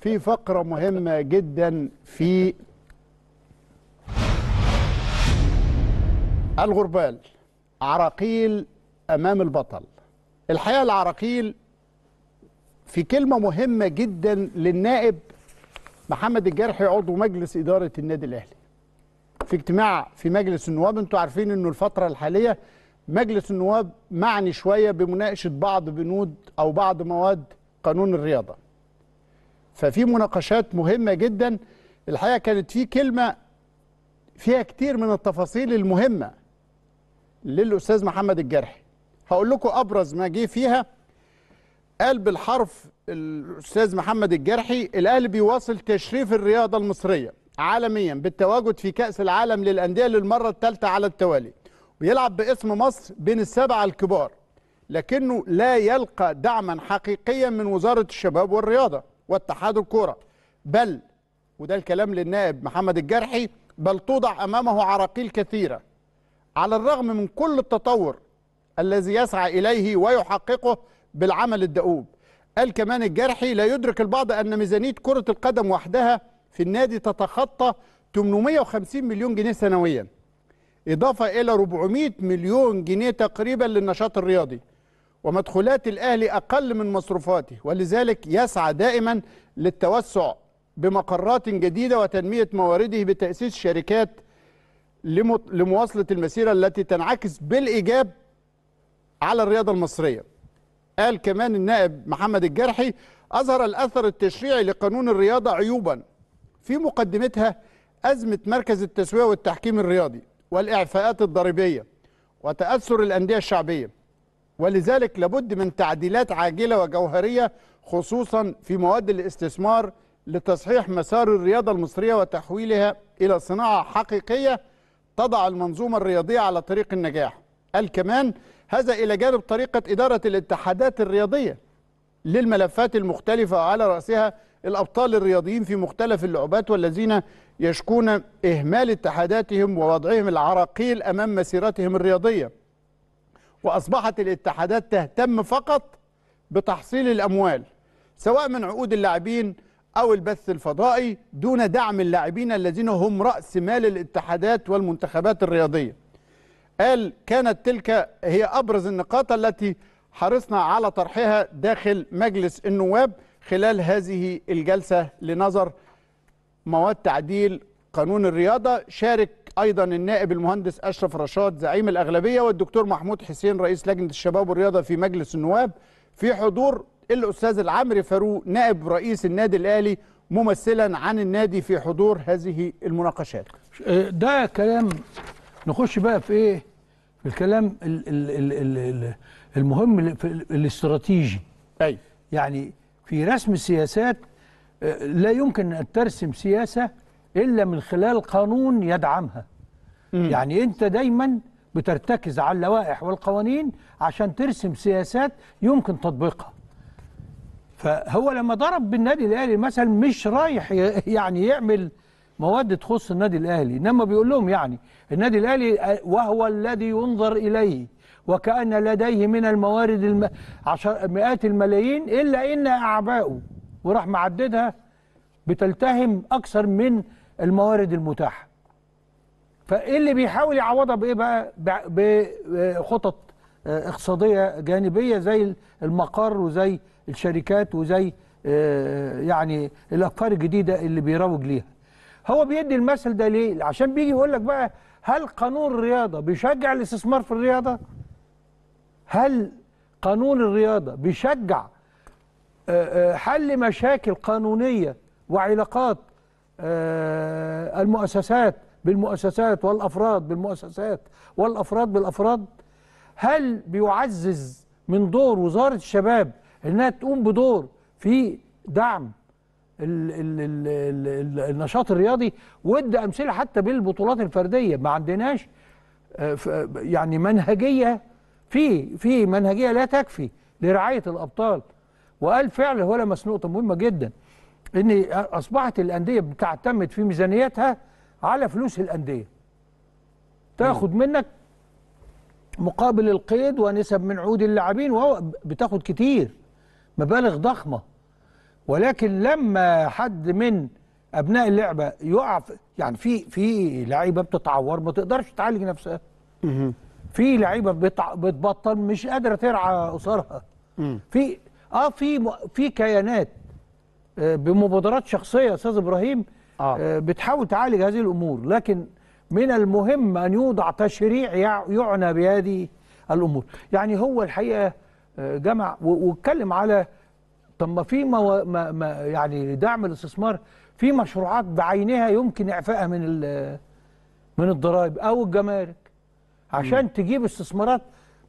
في فقرة مهمة جدا في الغربال عراقيل أمام البطل الحقيقة العراقيل في كلمة مهمة جدا للنائب محمد الجرحي عضو مجلس إدارة النادي الأهلي في اجتماع في مجلس النواب انتوا عارفين انه الفترة الحالية مجلس النواب معني شوية بمناقشة بعض بنود أو بعض مواد قانون الرياضة ففي مناقشات مهمة جدا الحقيقة كانت في كلمة فيها كتير من التفاصيل المهمة للأستاذ محمد الجرحي هقول لكم أبرز ما جه فيها قال بالحرف الأستاذ محمد الجرحي الأهلي بيواصل تشريف الرياضة المصرية عالميا بالتواجد في كأس العالم للأندية للمرة الثالثة على التوالي ويلعب باسم مصر بين السبعة الكبار لكنه لا يلقى دعما حقيقيا من وزارة الشباب والرياضة واتحاد الكرة بل وده الكلام للنائب محمد الجرحي بل توضع أمامه عراقيل كثيرة على الرغم من كل التطور الذي يسعى إليه ويحققه بالعمل الدؤوب قال كمان الجرحي لا يدرك البعض أن ميزانية كرة القدم وحدها في النادي تتخطى 850 مليون جنيه سنويا إضافة إلى 400 مليون جنيه تقريبا للنشاط الرياضي ومدخولات الأهلي أقل من مصروفاته ولذلك يسعى دائما للتوسع بمقرات جديدة وتنمية موارده بتأسيس شركات لمواصلة المسيرة التي تنعكس بالإيجاب على الرياضة المصرية قال كمان النائب محمد الجرحي أظهر الأثر التشريعي لقانون الرياضة عيوبا في مقدمتها أزمة مركز التسوية والتحكيم الرياضي والإعفاءات الضريبية وتأثر الأندية الشعبية ولذلك لابد من تعديلات عاجلة وجوهرية خصوصا في مواد الاستثمار لتصحيح مسار الرياضة المصرية وتحويلها إلى صناعة حقيقية تضع المنظومة الرياضية على طريق النجاح قال كمان هذا إلى جانب طريقة إدارة الاتحادات الرياضية للملفات المختلفة وعلى رأسها الأبطال الرياضيين في مختلف اللعبات والذين يشكون إهمال اتحاداتهم ووضعهم العراقيل أمام مسيرتهم الرياضية وأصبحت الاتحادات تهتم فقط بتحصيل الأموال سواء من عقود اللاعبين أو البث الفضائي دون دعم اللاعبين الذين هم رأس مال الاتحادات والمنتخبات الرياضية قال كانت تلك هي أبرز النقاط التي حرصنا على طرحها داخل مجلس النواب خلال هذه الجلسة لنظر مواد تعديل قانون الرياضة شارك ايضا النائب المهندس اشرف رشاد زعيم الاغلبيه والدكتور محمود حسين رئيس لجنه الشباب والرياضه في مجلس النواب في حضور الاستاذ العمري فاروق نائب رئيس النادي الاهلي ممثلا عن النادي في حضور هذه المناقشات ده كلام نخش بقى في ايه في الكلام الـ الـ الـ الـ المهم الاستراتيجي ايوه يعني في رسم السياسات آه، لا يمكن ان ترسم سياسه إلا من خلال قانون يدعمها مم. يعني أنت دايما بترتكز على اللوائح والقوانين عشان ترسم سياسات يمكن تطبيقها فهو لما ضرب بالنادي الأهلي مثلا مش رايح يعني يعمل مواد تخص النادي الأهلي إنما بيقول لهم يعني النادي الأهلي وهو الذي ينظر إليه وكأن لديه من الموارد الم... عشر... مئات الملايين إلا إن أعباؤه وراح معددها بتلتهم أكثر من الموارد المتاحه فايه اللي بيحاول يعوضها بايه بقى بخطط آه، اقتصاديه جانبيه زي المقر وزي الشركات وزي آه، يعني الافكار الجديده اللي بيروج ليها هو بيدي المثل ده ليه عشان بيجي يقول لك بقى هل قانون الرياضه بيشجع الاستثمار في الرياضه هل قانون الرياضه بيشجع آه، حل مشاكل قانونيه وعلاقات آه، المؤسسات بالمؤسسات والأفراد بالمؤسسات والأفراد بالأفراد هل بيعزز من دور وزارة الشباب إنها تقوم بدور في دعم النشاط الرياضي ودي أمثلة حتى بالبطولات الفردية ما عندناش آه، يعني منهجية في في منهجية لا تكفي لرعاية الأبطال وقال فعلا هو لمس نقطة مهمة جدا ان اصبحت الانديه بتعتمد في ميزانيتها على فلوس الانديه تاخد منك مقابل القيد ونسب من عود اللاعبين وهو بتاخد كتير مبالغ ضخمه ولكن لما حد من ابناء اللعبه يقع يعني في في لعيبه بتتعور ما تقدرش تعالج نفسها في لعيبه بتبطل مش قادره ترعى اسرها في اه في في كيانات آه، بمبادرات شخصيه يا استاذ ابراهيم آه،, آه. بتحاول تعالج هذه الامور لكن من المهم ان يوضع تشريع يعنى بهذه الامور يعني هو الحقيقه آه، جمع واتكلم على طب ما في ما ما يعني دعم الاستثمار في مشروعات بعينها يمكن اعفائها من من الضرائب او الجمارك عشان م. تجيب استثمارات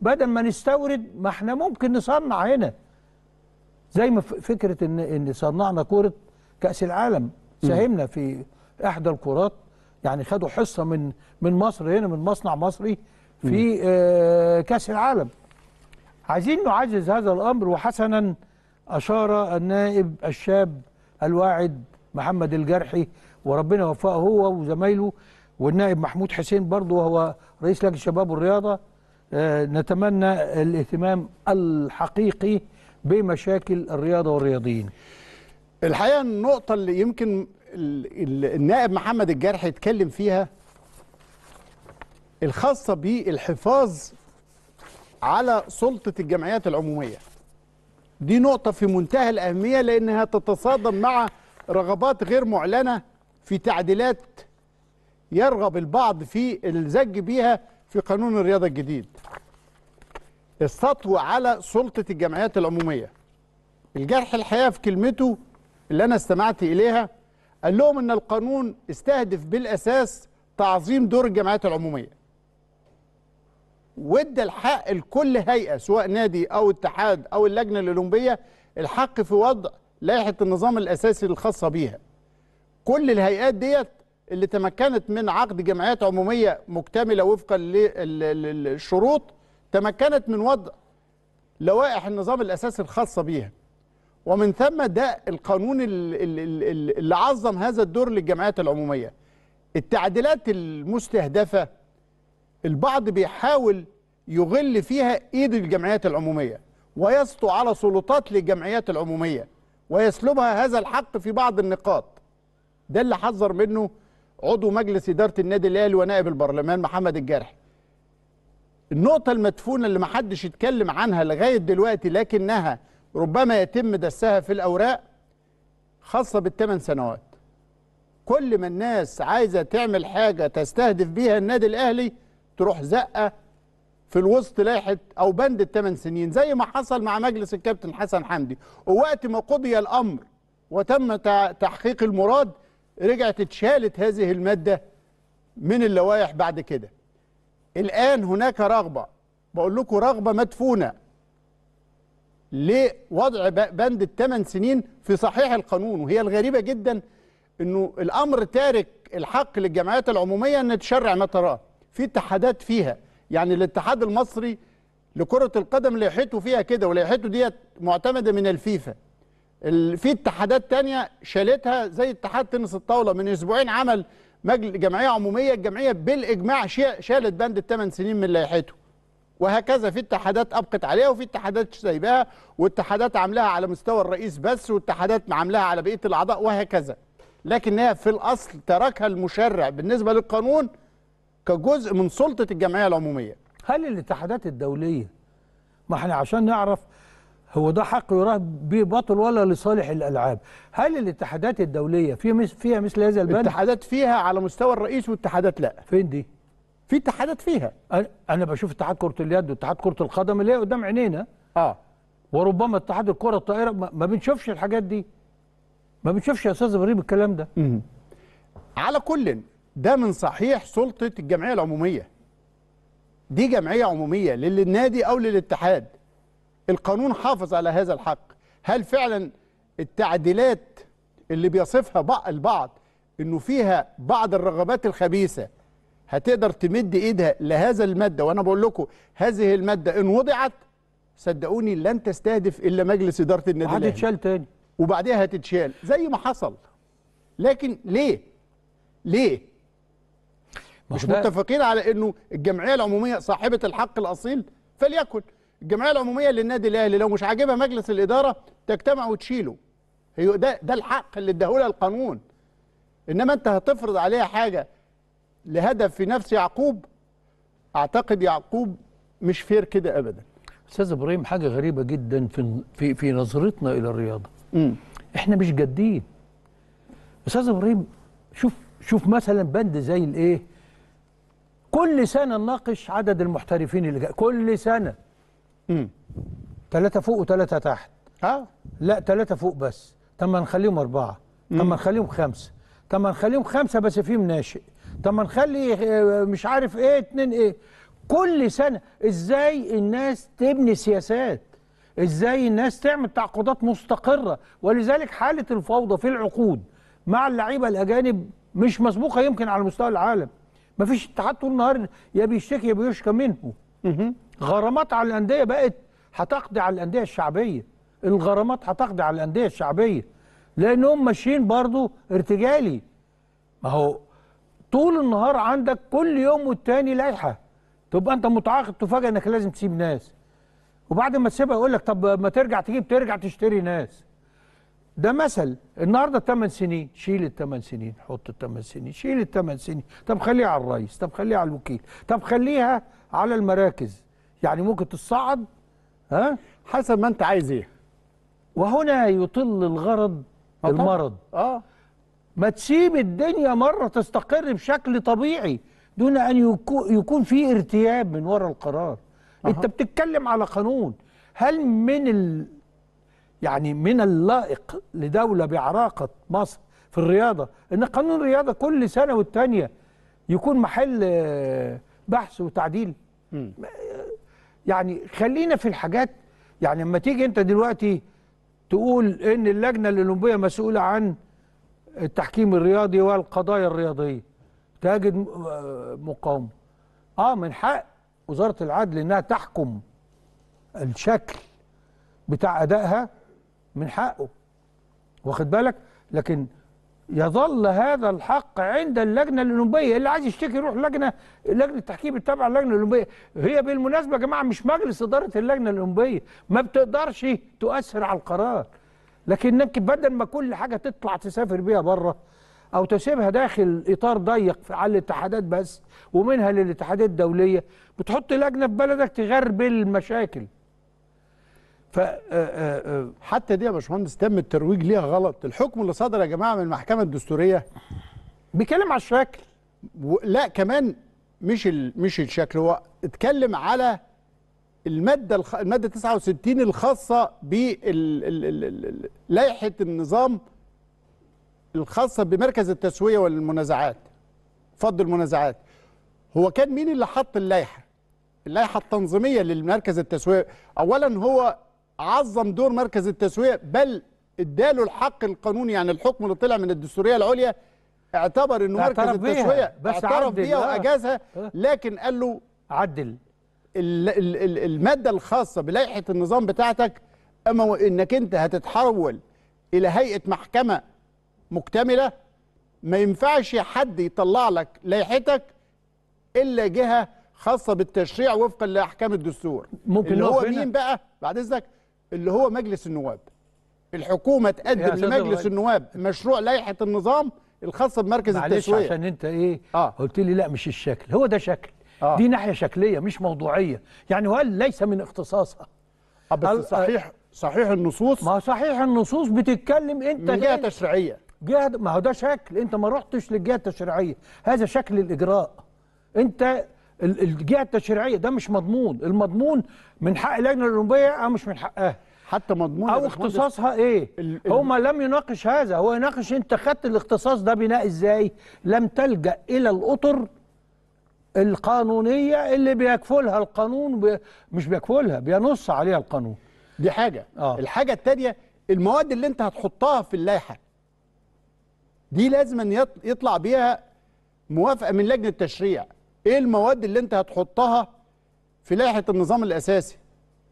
بدل ما نستورد ما احنا ممكن نصنع هنا زي ما فكره ان ان صنعنا كوره كاس العالم ساهمنا في احدى الكرات يعني خدوا حصه من من مصر هنا من مصنع مصري في آه، كاس العالم عايزين نعزز هذا الامر وحسنا اشار النائب الشاب الواعد محمد الجرحي وربنا وفقه هو وزمايله والنائب محمود حسين برضه وهو رئيس لجنه الشباب والرياضه آه، نتمنى الاهتمام الحقيقي بمشاكل الرياضة والرياضيين الحقيقة النقطة اللي يمكن النائب محمد الجرح يتكلم فيها الخاصة بالحفاظ على سلطة الجمعيات العمومية دي نقطة في منتهى الأهمية لأنها تتصادم مع رغبات غير معلنة في تعديلات يرغب البعض في الزج بيها في قانون الرياضة الجديد السطو على سلطة الجمعيات العمومية الجرح الحقيقة في كلمته اللي أنا استمعت إليها قال لهم أن القانون استهدف بالأساس تعظيم دور الجمعيات العمومية وادى الحق لكل هيئة سواء نادي أو اتحاد أو اللجنة الأولمبية الحق في وضع لائحة النظام الأساسي الخاصة بيها كل الهيئات ديت اللي تمكنت من عقد جمعيات عمومية مكتملة وفقا للشروط تمكنت من وضع لوائح النظام الأساسي الخاصة بيها ومن ثم ده القانون اللي عظم هذا الدور للجمعيات العمومية التعديلات المستهدفة البعض بيحاول يغل فيها إيد الجمعيات العمومية ويسطو على سلطات للجمعيات العمومية ويسلبها هذا الحق في بعض النقاط ده اللي حذر منه عضو مجلس إدارة النادي الأهلي ونائب البرلمان محمد الجارحي النقطة المدفونة اللي محدش يتكلم عنها لغاية دلوقتي لكنها ربما يتم دسها في الأوراق خاصة بالثمان سنوات كل ما الناس عايزة تعمل حاجة تستهدف بيها النادي الأهلي تروح زقة في الوسط لائحة أو بند الثمان سنين زي ما حصل مع مجلس الكابتن حسن حمدي ووقت ما قضي الأمر وتم تحقيق المراد رجعت اتشالت هذه المادة من اللوائح بعد كده الآن هناك رغبة بقول لكم رغبة مدفونة لوضع بند الثمان سنين في صحيح القانون وهي الغريبة جدا أنه الأمر تارك الحق للجمعيات العمومية أن تشرع ما تراه في اتحادات فيها يعني الاتحاد المصري لكرة القدم لائحته فيها كده ولائحته ديت معتمدة من الفيفا في اتحادات تانية شالتها زي اتحاد تنس الطاولة من أسبوعين عمل مجل جمعيه عموميه الجمعيه بالاجماع شالت بند الثمان سنين من لائحته وهكذا في اتحادات ابقت عليها وفي اتحادات سايباها واتحادات عاملاها على مستوى الرئيس بس واتحادات عاملاها على بقيه الاعضاء وهكذا لكنها في الاصل تركها المشرع بالنسبه للقانون كجزء من سلطه الجمعيه العموميه هل الاتحادات الدوليه ما احنا عشان نعرف هو ده حق يراه به باطل ولا لصالح الالعاب هل الاتحادات الدوليه في مس فيها مثل هذا البند الاتحادات فيها على مستوى الرئيس والاتحادات لا فين دي في اتحادات فيها انا بشوف اتحاد كره اليد واتحاد كره القدم اللي هي قدام عينينا اه وربما اتحاد الكره الطائره ما بنشوفش الحاجات دي ما بنشوفش يا استاذ ابراهيم الكلام ده م- على كل ده من صحيح سلطه الجمعيه العموميه دي جمعيه عموميه للنادي او للاتحاد القانون حافظ على هذا الحق هل فعلا التعديلات اللي بيصفها بقى البعض انه فيها بعض الرغبات الخبيثه هتقدر تمد ايدها لهذا الماده وانا بقول لكم هذه الماده ان وضعت صدقوني لن تستهدف الا مجلس اداره النادي الاهلي هتتشال تاني وبعدها هتتشال زي ما حصل لكن ليه ليه مش متفقين على انه الجمعيه العموميه صاحبه الحق الاصيل فليكن الجمعيه العموميه للنادي الاهلي لو مش عاجبها مجلس الاداره تجتمع وتشيله هي ده ده الحق اللي اداهولها القانون انما انت هتفرض عليها حاجه لهدف في نفس يعقوب اعتقد يعقوب مش فير كده ابدا استاذ ابراهيم حاجه غريبه جدا في في في نظرتنا الى الرياضه امم احنا مش جادين استاذ ابراهيم شوف شوف مثلا بند زي الايه كل سنه نناقش عدد المحترفين اللي جاء كل سنه امم ثلاثة فوق وثلاثة تحت اه لا ثلاثة فوق بس طب ما نخليهم أربعة طب ما نخليهم خمسة طب ما نخليهم خمسة بس فيهم ناشئ طب ما نخلي آه، مش عارف ايه اتنين ايه كل سنة ازاي الناس تبني سياسات ازاي الناس تعمل تعاقدات مستقرة ولذلك حالة الفوضى في العقود مع اللعيبة الأجانب مش مسبوقة يمكن على مستوى العالم مفيش اتحاد طول النهار يا بيشتكي يا بيشكى منه غرامات على الانديه بقت هتقضي على الانديه الشعبيه الغرامات هتقضي على الانديه الشعبيه لانهم ماشيين برضو ارتجالي ما هو طول النهار عندك كل يوم والتاني لائحه تبقى انت متعاقد تفاجئ انك لازم تسيب ناس وبعد ما تسيبها يقول لك طب ما ترجع تجيب ترجع تشتري ناس ده مثل النهارده 8 سنين شيل ال 8 سنين حط ال 8 سنين شيل ال 8 سنين طب خليها على الرئيس طب خليها على الوكيل طب خليها على المراكز يعني ممكن تصعد ها حسب ما انت عايز ايه وهنا يطل الغرض المرض اه ما تسيب الدنيا مره تستقر بشكل طبيعي دون ان يكون في ارتياب من وراء القرار أه. انت بتتكلم على قانون هل من ال... يعني من اللائق لدوله بعراقه مصر في الرياضه ان قانون الرياضه كل سنه والتانيه يكون محل آه، بحث وتعديل م. يعني خلينا في الحاجات يعني لما تيجي انت دلوقتي تقول ان اللجنه الاولمبيه مسؤوله عن التحكيم الرياضي والقضايا الرياضيه تجد مقاومه اه من حق وزاره العدل انها تحكم الشكل بتاع ادائها من حقه واخد بالك لكن يظل هذا الحق عند اللجنه الاولمبيه اللي عايز يشتكي يروح لجنه لجنه التحكيم التابعه للجنه الاولمبيه هي بالمناسبه يا جماعه مش مجلس اداره اللجنه الاولمبيه ما بتقدرش تؤثر على القرار لكن يمكن بدل ما كل حاجه تطلع تسافر بيها بره او تسيبها داخل اطار ضيق على الاتحادات بس ومنها للاتحادات الدوليه بتحط لجنه في بلدك تغربل المشاكل آه، آه، آه، حتى دي يا باشمهندس تم الترويج ليها غلط الحكم اللي صدر يا جماعه من المحكمه الدستوريه بيتكلم على الشكل لا كمان مش مش الشكل هو اتكلم على الماده الخ... الماده 69 الخاصه بلائحه النظام الخاصه بمركز التسويه والمنازعات فض المنازعات هو كان مين اللي حط اللائحه اللائحه التنظيميه للمركز التسويه اولا هو عظم دور مركز التسوية بل اداله الحق القانوني يعني الحكم اللي طلع من الدستورية العليا اعتبر انه مركز التسوية بس اعترف بيها واجازها أه. لكن قال له عدل المادة الخاصة بلائحة النظام بتاعتك أما إنك أنت هتتحول إلى هيئة محكمة مكتملة ما ينفعش حد يطلع لك لائحتك إلا جهة خاصة بالتشريع وفقا لأحكام الدستور ممكن اللي هو مين بقى بعد إذنك اللي هو مجلس النواب الحكومه تقدم لمجلس النواب مشروع لائحه النظام الخاصه بمركز التسويه معلش عشان انت ايه آه. قلت لي لا مش الشكل هو ده شكل آه. دي ناحيه شكليه مش موضوعيه يعني وقال ليس من اختصاصها آه بس آه، صحيح صحيح النصوص ما صحيح النصوص بتتكلم انت من جهه تشريعيه جهه ما هو ده شكل انت ما رحتش للجهه التشريعيه هذا شكل الاجراء انت الجهه التشريعيه ده مش مضمون المضمون من حق اللجنه الاولمبيه او مش من حقها حتى مضمون او اختصاصها ايه الـ الـ هما لم يناقش هذا هو يناقش انت خدت الاختصاص ده بناء ازاي لم تلجا الى الاطر القانونيه اللي بيكفلها القانون بي... مش بيكفلها بينص عليها القانون دي حاجه آه. الحاجه الثانيه المواد اللي انت هتحطها في اللائحه دي لازم يطلع بيها موافقه من لجنه التشريع ايه المواد اللي انت هتحطها في لائحه النظام الاساسي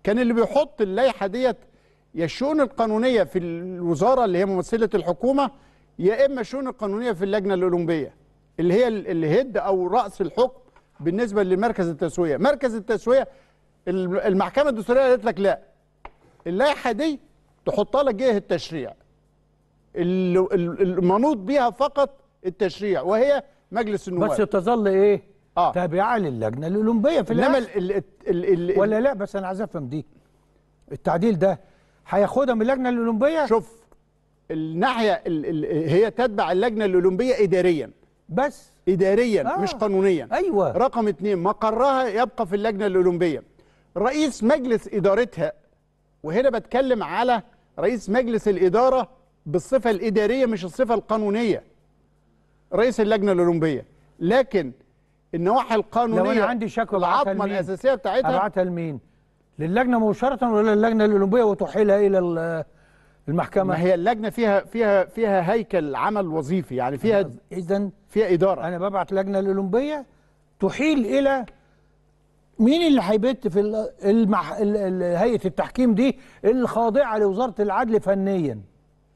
كان اللي بيحط اللائحه ديت يا الشؤون القانونيه في الوزاره اللي هي ممثله الحكومه يا اما الشؤون القانونيه في اللجنه الاولمبيه اللي هي الهد او راس الحكم بالنسبه لمركز التسويه مركز التسويه المحكمه الدستوريه قالت لك لا اللائحه دي تحطها لك جهه التشريع المنوط بيها فقط التشريع وهي مجلس النواب بس تظل ايه آه. تابعه للجنه الاولمبيه في انما ال ال ال ولا لا بس انا عايز افهم دي التعديل ده هياخدها من اللجنه الاولمبيه شوف الناحيه ال ال هي تتبع اللجنه الاولمبيه اداريا بس اداريا آه. مش قانونيا ايوه رقم اتنين مقرها يبقى في اللجنه الاولمبيه رئيس مجلس ادارتها وهنا بتكلم على رئيس مجلس الاداره بالصفه الاداريه مش الصفه القانونيه رئيس اللجنه الاولمبيه لكن النواحي القانونيه لو انا عندي شكوى العظمه الاساسيه بتاعتها ابعتها لمين؟ للجنه مباشره ولا للجنه الاولمبيه وتحيلها الى المحكمه؟ ما هي اللجنه فيها فيها فيها هيكل عمل وظيفي يعني فيها اذا فيها اداره انا ببعت لجنه الاولمبيه تحيل الى مين اللي هيبت في المح... هيئه التحكيم دي الخاضعه لوزاره العدل فنيا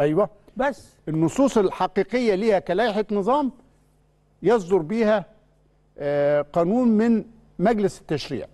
ايوه بس النصوص الحقيقيه ليها كلائحه نظام يصدر بيها آه، قانون من مجلس التشريع